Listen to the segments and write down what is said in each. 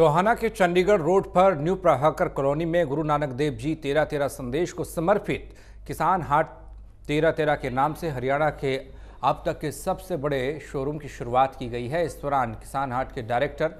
टोहाना के चंडीगढ़ रोड पर new Prabhakar colony में गुरु नानक देव जी तेरा तेरा संदेश को समर्पित किसान हाट तेरा तेरा के नाम से हरियाणा के अब तक के सबसे बड़े शोरूम की शुरुआत की गई है इस दौरान किसान हाट के डायरेक्टर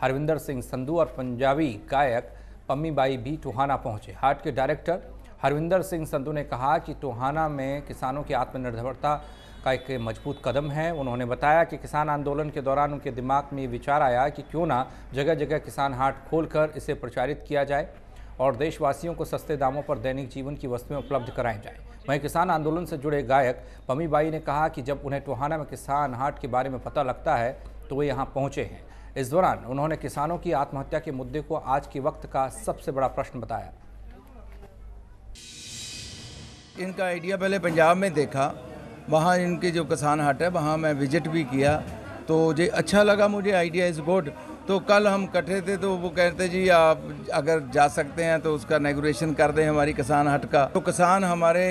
हरविंदर सिंह संधू और पंजाबी गायक पम्मी बाई भी टोहाना पहुंचे हाट के डायरेक्टर हरविंदर सिंह संधू ने कहा कि टोहाना में किसानों की आत्मनिर्भरता का एक मजबूत कदम है उन्होंने बताया कि किसान आंदोलन के दौरान उनके दिमाग में ये विचार आया कि क्यों ना जगह जगह किसान हाट खोलकर इसे प्रचारित किया जाए और देशवासियों को सस्ते दामों पर दैनिक जीवन की वस्तुएं उपलब्ध कराई जाए वहीं किसान आंदोलन से जुड़े गायक पमी बाई ने कहा कि जब उन्हें टोहाना में किसान हाट के बारे में पता लगता है तो वे यहाँ पहुँचे हैं इस दौरान उन्होंने किसानों की आत्महत्या के मुद्दे को आज के वक्त का सबसे बड़ा प्रश्न बताया इनका आइडिया पहले पंजाब में देखा वहाँ इनके जो किसान हाट है वहाँ मैं विजिट भी किया तो जी अच्छा लगा मुझे आइडिया इज़ गुड तो कल हम कटे थे तो वो कहते जी आप अगर जा सकते हैं तो उसका नेगोरेशन कर दें हमारी किसान हट का तो किसान हमारे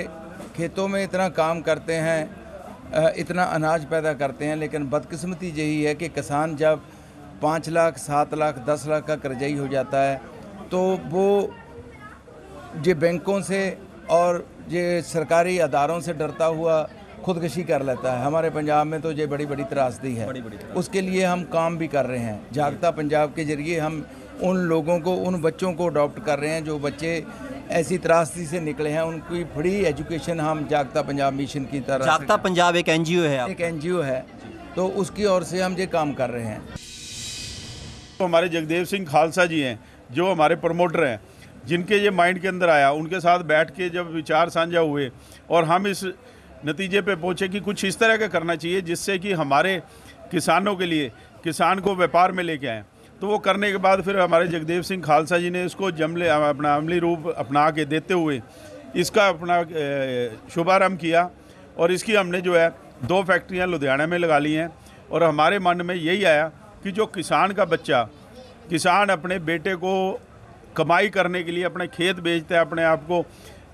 खेतों में इतना काम करते हैं इतना अनाज पैदा करते हैं लेकिन बदकिस्मती यही है कि किसान जब पाँच लाख सात लाख दस लाख का कर्जाई हो जाता है तो वो जे बैंकों से और ये सरकारी अदारों से डरता हुआ खुदकशी कर लेता है हमारे पंजाब में तो ये बड़ी बड़ी त्रासदी है बड़ी बड़ी उसके लिए हम काम भी कर रहे हैं जागता पंजाब के जरिए हम उन लोगों को उन बच्चों को अडॉप्ट कर रहे हैं जो बच्चे ऐसी त्रासदी से निकले हैं उनकी फ्री एजुकेशन हम जागता पंजाब मिशन की तरह जागता पंजाब एक एनजीओ है एक एनजीओ है तो उसकी ओर से हम ये काम कर रहे हैं तो हमारे जगदेव सिंह खालसा जी हैं जो हमारे प्रमोटर हैं जिनके ये माइंड के अंदर आया उनके साथ बैठ के जब विचार साझा हुए और हम इस नतीजे पे पहुँचे कि कुछ इस तरह का करना चाहिए जिससे कि हमारे किसानों के लिए किसान को व्यापार में लेके आएँ तो वो करने के बाद फिर हमारे जगदेव सिंह खालसा जी ने इसको जमले अपना अमली रूप अपना के देते हुए इसका अपना शुभारम्भ किया और इसकी हमने जो है दो फैक्ट्रियाँ लुधियाना में लगा ली हैं और हमारे मन में यही आया कि जो किसान का बच्चा किसान अपने बेटे को कमाई करने के लिए अपने खेत बेचता है अपने आप को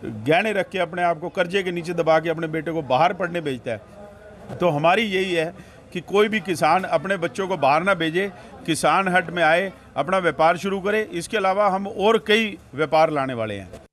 गहने रख के अपने आप को कर्जे के नीचे दबा के अपने बेटे को बाहर पढ़ने भेजता है तो हमारी यही है कि कोई भी किसान अपने बच्चों को बाहर ना भेजे किसान हट में आए अपना व्यापार शुरू करे इसके अलावा हम और कई व्यापार लाने वाले हैं